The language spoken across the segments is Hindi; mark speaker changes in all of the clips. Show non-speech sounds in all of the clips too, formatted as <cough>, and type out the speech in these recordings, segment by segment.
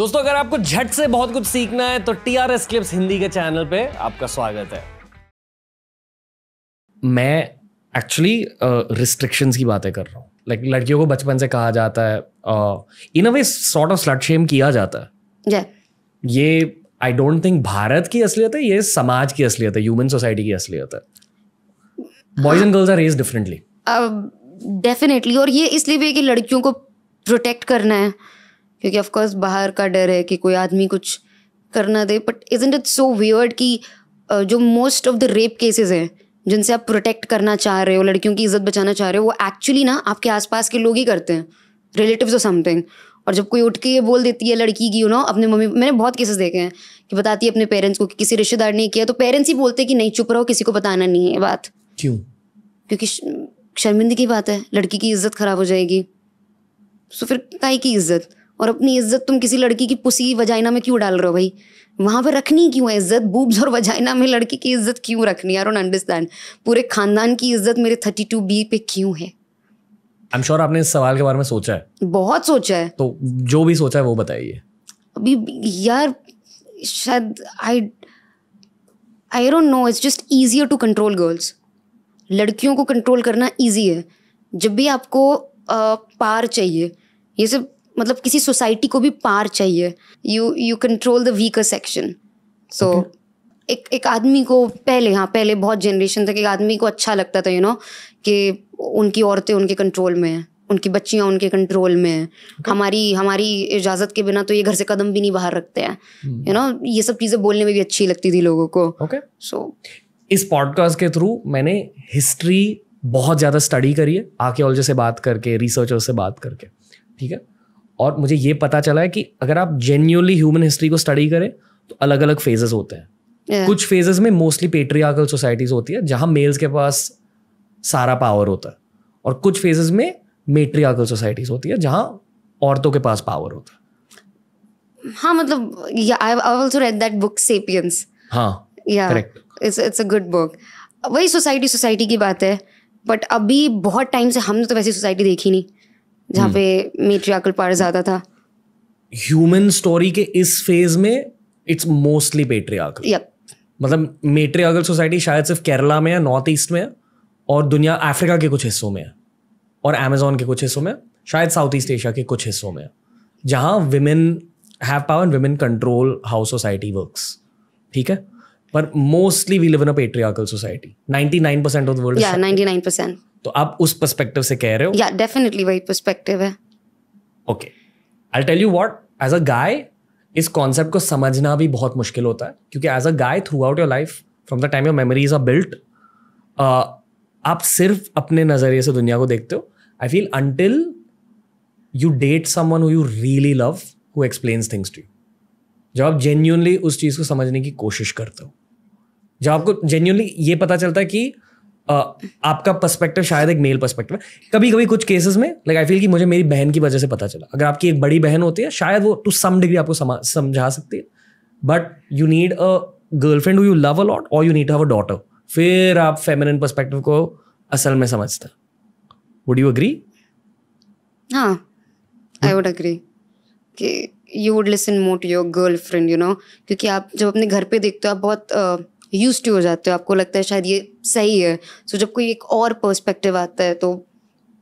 Speaker 1: दोस्तों अगर आपको झट से बहुत कुछ सीखना है तो T R S clips Hindi के चैनल पे आपका स्वागत है मैं एक्चुअली रिस्ट्रिक्शंस uh, की बातें कर रहा हूँ लाइक like, लड़कियों को बचपन से कहा जाता है in a way sort of slut shame किया जाता है yeah. ये आई डोंट थिंक भारत की असलियत है ये समाज की असलियत है ह्यूमन सोसाइटी की असलियत है boys and girls are raise differently
Speaker 2: definitely और ये इसलिए भी है कि लड़कियों को प्रोटेक्ट करना है क्योंकि ऑफकोर्स बाहर का डर है कि कोई आदमी कुछ करना दे but is it so weird कि जो most of the rape cases हैं जिनसे आप प्रोटेक्ट करना चाह रहे हो लड़कियों की इज्जत बचाना चाह रहे हो वो एक्चुअली ना आपके आसपास के लोग ही करते हैं रिलेटिव्स ऑफ समथिंग और जब कोई उठ के ये बोल देती है लड़की की यू नो अपने मम्मी मैंने बहुत केसेस देखे हैं कि बताती है अपने पेरेंट्स को कि किसी रिश्तेदार ने किया तो पेरेंट्स ही बोलते कि नहीं चुप रहो किसी को बताना नहीं है बात क्यों क्योंकि शर्मिंदगी की बात है लड़की की इज्जत खराब हो जाएगी सो तो फिर काई की इज्जत और अपनी इज्जत तुम किसी लड़की की पुसी वजाइना में क्यों डाल रहे हो भाई वहां पर रखनी क्यों है इज्जत बूब्स और वजाइना में लड़की की इज्जत क्यों रखनी आई डोंट अंडरस्टैंड पूरे खानदान की इज्जत मेरे थर्टी टू बी पे क्यों है आई
Speaker 1: एम श्योर आपने इस सवाल के बारे में सोचा है
Speaker 2: बहुत सोचा है
Speaker 1: तो जो भी सोचा है वो बताइए
Speaker 2: अभी यार शायद I I don't know it's just easier to control girls लड़कियों को कंट्रोल करना ईजी है जब भी आपको आ, पार चाहिए ये सब मतलब किसी सोसाइटी को भी पार चाहिए you you control the weaker section so एक एक आदमी को पहले हाँ पहले बहुत जनरेशन तक एक आदमी को अच्छा लगता था यू you नो know, कि उनकी औरतें उनके कंट्रोल में हैं उनकी बच्चियाँ उनके कंट्रोल में हैं okay. हमारी हमारी इजाज़त के बिना तो ये घर से कदम भी नहीं बाहर रखते हैं यू hmm. नो ये सब चीज़ें बोलने में भी अच्छी लगती थी लोगों को ओके okay. सो so,
Speaker 1: इस पॉडकास्ट के थ्रू मैंने हिस्ट्री बहुत ज़्यादा स्टडी करी है आर्कियोलॉजी से बात करके रिसर्चर से बात करके ठीक है और मुझे ये पता चला है कि अगर आप जेन्यूनली ह्यूमन हिस्ट्री को स्टडी करें तो अलग अलग फेजेस होते हैं yeah. कुछ फेजेस में मोस्टली पेट्रियाकल सोसाइटीज होती है जहां मेल्स के पास सारा पावर होता है और कुछ फेजेस में मेट्रियाकल सोसाइटीज होती है जहां औरतों के पास पावर होता
Speaker 2: है हाँ मतलब I also read that book Sapiens हाँ correct it's it's a good book वही सोसाइटी सोसाइटी की बात है बट अभी बहुत टाइम से हमने तो वैसी सोसाइटी देखी नहीं जहाँ हम्म। पे मेट्रियाकल पार ज्यादा था
Speaker 1: ह्यूमन स्टोरी के इस फेज में इट्स मोस्टली पेट्रियाकल मतलब मेट्रियाकल सोसाइटी शायद सिर्फ केरला में है नॉर्थ ईस्ट में और दुनिया अफ्रीका के कुछ हिस्सों में है और अमेजोन के कुछ हिस्सों में शायद साउथ ईस्ट एशिया के कुछ हिस्सों में जहाँ women have power and women control how society works ठीक है पर mostly we live in a patriarchal society 99% of the world या
Speaker 2: 99%
Speaker 1: तो आप उस पर्सपेक्टिव से कह रहे हो या
Speaker 2: डेफिनेटली वही पर्सपेक्टिव है
Speaker 1: okay I tell you what as a guy इस कॉन्सेप्ट को समझना भी बहुत मुश्किल होता है क्योंकि as a guy throughout your life from the time your memories are built आप सिर्फ अपने नज़रिए से दुनिया को देखते हो I feel until you date someone who you really love who explains things to you जब आप जेन्यूनली उस चीज़ को समझने की कोशिश करते हो जब आपको जेन्यूनली ये पता चलता है कि Uh, आपका पर्सपेक्टिव शायद एक मेल पर्सपेक्टिव है कभी कभी कुछ केसेस में लाइक आई फील कि मुझे मेरी बहन की वजह से पता चला अगर आपकी एक बड़ी बहन होती है शायद वो टू सम डिग्री आपको समझा सकती है but you need a girlfriend who you love a lot और यू नीड अ डॉटर फिर आप फेमिनिन पर्सपेक्टिव को असल में समझते हैं वुड यू अग्री
Speaker 2: हाँ आई वुड अग्री कि you would listen more to your girlfriend you know क्योंकि आप जब अपने घर पे देखते हो आप बहुत uh, यूज टू हो जाते हो आपको लगता है शायद ये सही है सो so, जब कोई एक और पर्सपेक्टिव आता है तो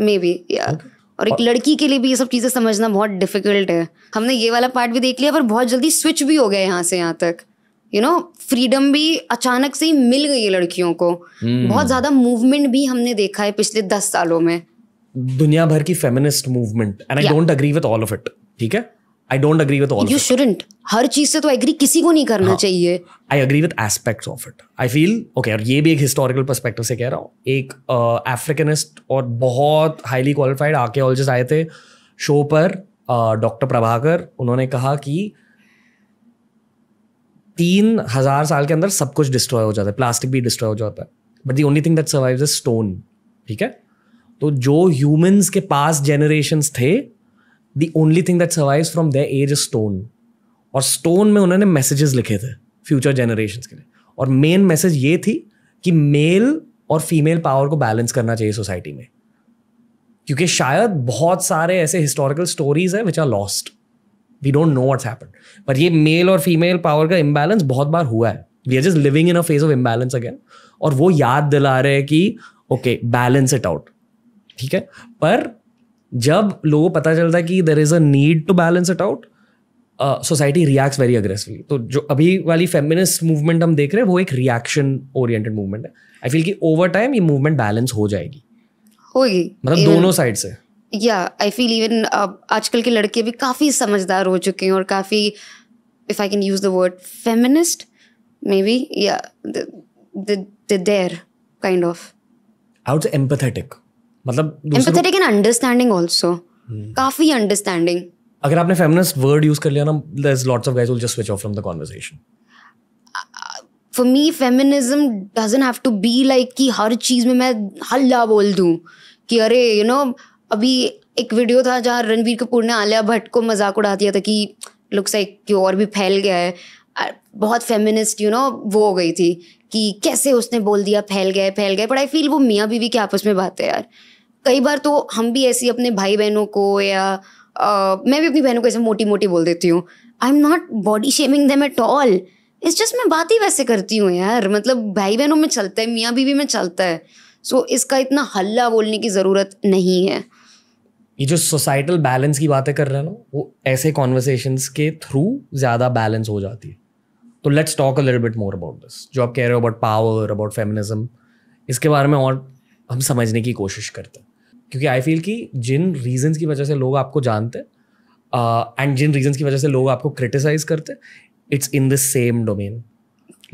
Speaker 2: मे बी और एक लड़की के लिए भी ये सब चीज़ें समझना बहुत डिफिकल्ट है हमने ये वाला पार्ट भी देख लिया पर बहुत जल्दी स्विच भी हो गया यहाँ से यहाँ तक यू नो फ्रीडम भी अचानक से ही मिल गई है लड़कियों को hmm. बहुत ज़्यादा मूवमेंट भी हमने देखा है पिछले दस सालों में
Speaker 1: दुनिया भर की feminist movement and I don't agree with all of it ठीक है I don't agree with all you
Speaker 2: shouldn't हर चीज से तो एग्री किसी को नहीं करना हाँ, चाहिए
Speaker 1: I agree with aspects of it I feel okay और ये भी एक हिस्टोरिकल पर्सपेक्टिव से कह रहा हूँ एक अफ्रीकनिस्ट uh, और बहुत हाईली क्वालिफाइड आर्कियोलॉजिस्ट आए थे शो पर डॉक्टर uh, प्रभाकर उन्होंने कहा कि तीन हजार साल के अंदर सब कुछ डिस्ट्रॉय हो जाता है प्लास्टिक भी डिस्ट्रॉय हो जाता है but the only thing that survive stone ठीक है तो जो ह्यूमंस के पास जेनरेशन थे the only thing that survive from the age stone और स्टोन में उन्होंने मैसेजेस लिखे थे फ्यूचर जनरेशन के लिए और मेन मैसेज ये थी कि मेल और फीमेल पावर को बैलेंस करना चाहिए सोसाइटी में क्योंकि शायद बहुत सारे ऐसे हिस्टोरिकल स्टोरीज हैं which are lost we don't know what's happen पर ये मेल और फीमेल पावर का इम्बैलेंस बहुत बार हुआ है we are just living in a phase of imbalance again और वो याद दिला रहे हैं कि ओके बैलेंस इट आउट ठीक है पर जब लोगों को पता चलता है कि there is a need to balance it out society reacts very aggressively तो जो अभी वाली फेमिनिस्ट मूवमेंट हम देख रहे हैं वो एक रिएक्शन ओरिएंटेड मूवमेंट है आई फील कि ओवर टाइम ये मूवमेंट बैलेंस हो जाएगी
Speaker 2: होगी मतलब दोनों साइड से या आई फील इवन आजकल के लड़के भी काफ़ी समझदार हो चुके हैं और काफ़ी if I can use the word feminist maybe या they're kind of
Speaker 1: I would empathetic मतलब एम्पैथेटिक
Speaker 2: एंड अंडरस्टैंडिंग आल्सो काफी अंडरस्टैंडिंग
Speaker 1: अगर आपने फेमिनिस्ट वर्ड यूज कर लिया ना there is lots of guys will just switch off from the conversation
Speaker 2: for me feminism doesn't have to be like कि हर चीज में मैं हल्ला बोल दूं कि अरे यू you नो know, अभी एक वीडियो था जहाँ रणवीर कपूर ने आलिया भट्ट को मजाक उड़ा दिया था कि लुक्स लाइक कि और भी फैल गया है बहुत फेमिनिस्ट यू नो वो हो गई थी कि कैसे उसने बोल दिया फैल गए फैल गए बट आई फील वो मियाँ बीवी के आपस में बात है यार कई बार तो हम भी ऐसी अपने भाई बहनों को या आ, मैं भी अपनी बहनों को ऐसे मोटी मोटी बोल देती हूँ I am not body shaming them at all is just मैं बात ही वैसे करती हूँ यार मतलब भाई बहनों में चलता है मियाँ बीवी में चलता है सो so, इसका इतना हल्ला बोलने की ज़रूरत नहीं
Speaker 1: है ये जो सोसाइटल बैलेंस की बातें कर रहे हैं ना वो ऐसे कॉन्वर्सेशंस के थ्रू ज़्यादा बैलेंस हो जाती है तो let's talk a little bit more about this जो आप कह रहे हो अबाउट पावर अबाउट फेमिनिज्म इसके बारे में और हम समझने की कोशिश करते हैं क्योंकि आई फील कि जिन रीजंस की वजह से लोग आपको जानते एंड uh, जिन रीजंस की वजह से लोग आपको क्रिटिसाइज करते it's in the same domain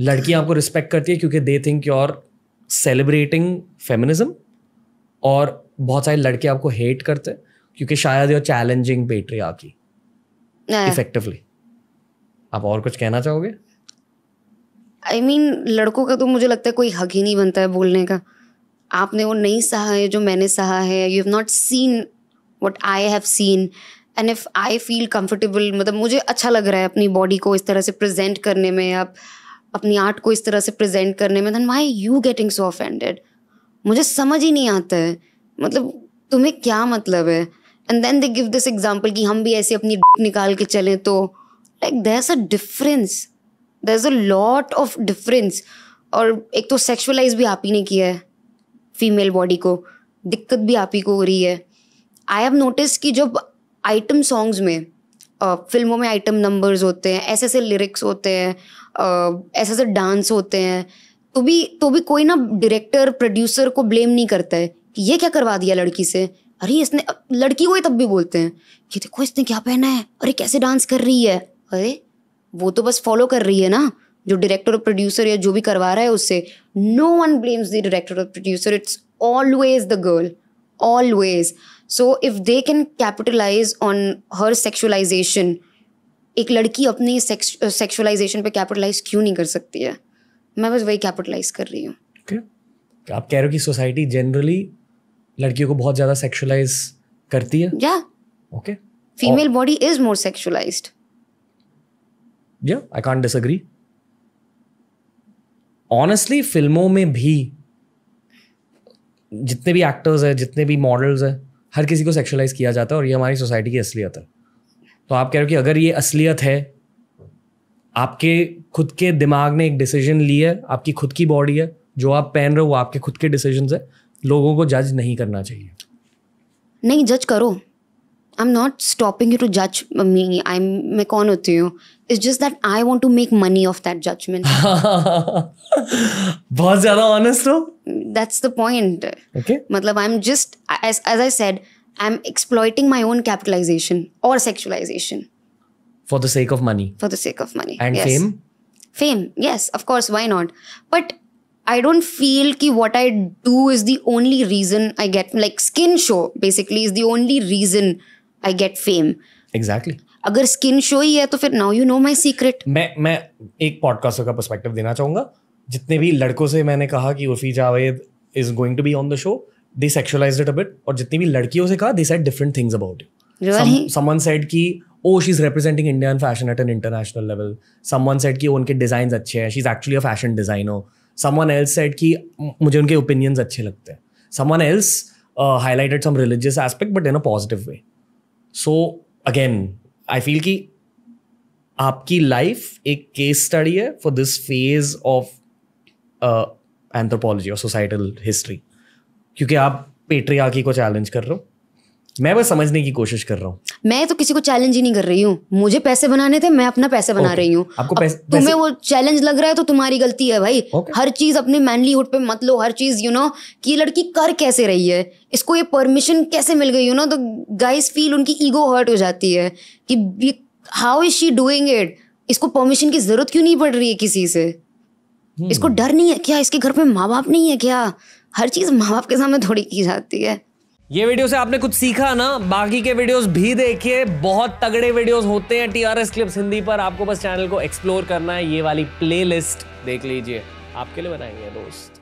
Speaker 1: लड़कियां आपको रिस्पेक्ट करती है क्योंकि they think you are celebrating feminism और बहुत सारे लड़के आपको हेट करते क्योंकि शायद यू चैलेंजिंग आपकी इफेक्टिवली आप और कुछ कहना चाहोगे
Speaker 2: आई I मीन mean, लड़कों का तो मुझे लगता है कोई हक ही नहीं बनता है बोलने का आपने वो नहीं सहा है जो मैंने सहा है you have not seen what I have seen and if I feel comfortable मतलब मुझे अच्छा लग रहा है अपनी बॉडी को इस तरह से प्रजेंट करने में आप अपनी आर्ट को इस तरह से प्रजेंट करने में then why you getting so offended मुझे समझ ही नहीं आता है मतलब तुम्हें क्या मतलब है and then they give this example कि हम भी ऐसे अपनी निकाल के चलें तो like there is a difference there is a lot of difference और एक तो सेक्शुअलाइज भी आप ही ने किया है फीमेल बॉडी को दिक्कत भी आप ही को हो रही है आई हैव नोटिस कि जब आइटम सॉन्ग्स में फिल्मों में आइटम नंबर्स होते हैं ऐसे ऐसे लिरिक्स होते हैं ऐसे ऐसे डांस होते हैं तो भी तो भी कोई ना डायरेक्टर प्रोड्यूसर को ब्लेम नहीं करता है कि ये क्या करवा दिया लड़की से अरे इसने लड़की को ही तब भी बोलते हैं कि देखो इसने क्या पहना है अरे कैसे डांस कर रही है अरे वो तो बस फॉलो कर रही है ना जो डायरेक्टर और प्रोड्यूसर या जो भी करवा रहा है उससे no one blames the director और producer it's always the girl always so if they can capitalize on her sexualization एक लड़की अपनी सेक्सुअलाइजेशन पे कैपिटलाइज क्यों नहीं कर सकती है मैं बस वही कैपिटलाइज
Speaker 1: कर रही हूँ okay. आप कह रहे हो कि सोसाइटी जनरली लड़कियों को बहुत ज़्यादा सेक्सुअलाइज करती है या okay
Speaker 2: female body is more sexualized
Speaker 1: या आई कांट डिसएग्री ऑनेस्टली फिल्मों में भी जितने भी एक्टर्स हैं जितने भी मॉडल्स हैं हर किसी को सेक्शुलाइज किया जाता है और ये हमारी सोसाइटी की असलियत है तो आप कह रहे हो कि अगर ये असलियत है आपके खुद के दिमाग ने एक डिसीजन ली है आपकी खुद की बॉडी है जो आप पहन रहे हो वो आपके खुद के डिसीजन है लोगों को जज नहीं करना चाहिए
Speaker 2: नहीं जज करो I am not stopping you to जज मी आई मैं कौन होती हूँ It's just that I want to make money off that judgment. <laughs>
Speaker 1: बहुत ज़्यादा honest हो?
Speaker 2: That's the point. Okay. मतलब I'm just as as I said, I'm exploiting my own capitalization or sexualization.
Speaker 1: For the sake of money.
Speaker 2: For the sake of money.
Speaker 1: And yes. fame.
Speaker 2: Fame, yes, of course, why not? But I don't feel that what I do is the only reason I get like skin show basically is the only reason I get fame. Exactly. अगर स्किन शो ही है तो फिर
Speaker 1: now you know my secret मैं मैं एक पॉडकास्टर का परस्पेक्टिव देना चाहूंगा जितने भी लड़कों से मैंने कहा कि Urfi Javed is going to be on the show they sexualize it a bit और जितनी भी लड़कियों से कहा they said different things about
Speaker 2: it
Speaker 1: someone said कि oh she is representing Indian fashion at an international level someone said कि oh, उनके डिजाइन अच्छे हैं she is actually a fashion designer someone else said कि मुझे उनके ओपिनियंस अच्छे लगते हैं someone else highlighted some religious aspect but in a positive way so again I feel कि आपकी लाइफ एक केस स्टडी है for this phase of anthropology और सोसाइटल हिस्ट्री क्योंकि आप पेट्रियाकी को चैलेंज कर रहे हो मैं बस समझने की कोशिश कर रहा हूँ
Speaker 2: मैं तो किसी को चैलेंज ही नहीं कर रही हूँ मुझे पैसे बनाने थे मैं अपना पैसे बना okay. रही हूँ
Speaker 1: तुम्हें
Speaker 2: वो चैलेंज लग रहा है तो तुम्हारी गलती है भाई okay. हर चीज अपने मैनलीहुड पे मत लो हर चीज यू नो कि लड़की कर कैसे रही है इसको ये परमिशन कैसे मिल गई यू नो तो गाइस फील उनकी ईगो हर्ट हो जाती है कि how is she doing it इसको परमिशन की जरूरत क्यों नहीं पड़ रही है किसी से hmm. इसको डर नहीं है क्या इसके घर पे माँ बाप नहीं है क्या हर चीज माँ बाप के सामने थोड़ी की जाती है
Speaker 1: ये वीडियो से आपने कुछ सीखा ना बाकी के वीडियोस भी देखिए बहुत तगड़े वीडियोस होते हैं टीआरएस क्लिप्स हिंदी पर आपको बस चैनल को एक्सप्लोर करना है ये वाली प्लेलिस्ट देख लीजिए आपके लिए बनाएंगे दोस्त